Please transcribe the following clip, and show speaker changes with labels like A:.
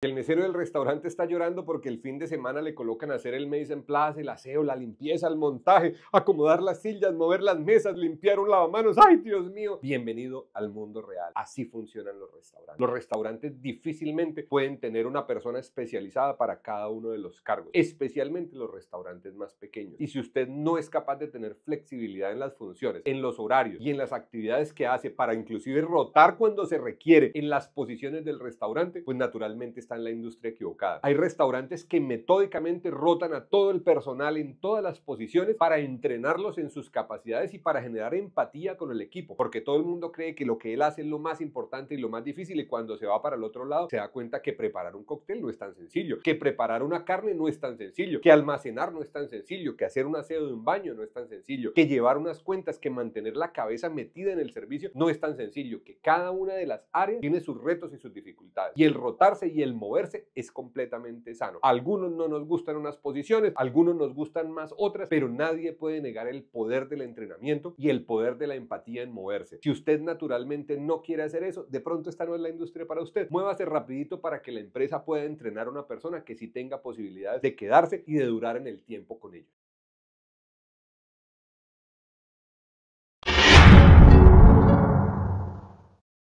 A: El mesero del restaurante está llorando porque el fin de semana le colocan hacer el mise en place, el aseo, la limpieza, el montaje, acomodar las sillas, mover las mesas, limpiar un lavamanos. ¡Ay, Dios mío! Bienvenido al mundo real. Así funcionan los restaurantes. Los restaurantes difícilmente pueden tener una persona especializada para cada uno de los cargos, especialmente los restaurantes más pequeños. Y si usted no es capaz de tener flexibilidad en las funciones, en los horarios y en las actividades que hace para inclusive rotar cuando se requiere en las posiciones del restaurante, pues naturalmente está en la industria equivocada. Hay restaurantes que metódicamente rotan a todo el personal en todas las posiciones para entrenarlos en sus capacidades y para generar empatía con el equipo, porque todo el mundo cree que lo que él hace es lo más importante y lo más difícil y cuando se va para el otro lado se da cuenta que preparar un cóctel no es tan sencillo, que preparar una carne no es tan sencillo, que almacenar no es tan sencillo, que hacer un aseo de un baño no es tan sencillo, que llevar unas cuentas, que mantener la cabeza metida en el servicio no es tan sencillo, que cada una de las áreas tiene sus retos y sus dificultades. Y el rotarse y el moverse es completamente sano. algunos no nos gustan unas posiciones, algunos nos gustan más otras, pero nadie puede negar el poder del entrenamiento y el poder de la empatía en moverse. Si usted naturalmente no quiere hacer eso, de pronto esta no es la industria para usted. Muévase rapidito para que la empresa pueda entrenar a una persona que sí tenga posibilidades de quedarse y de durar en el tiempo con ellos.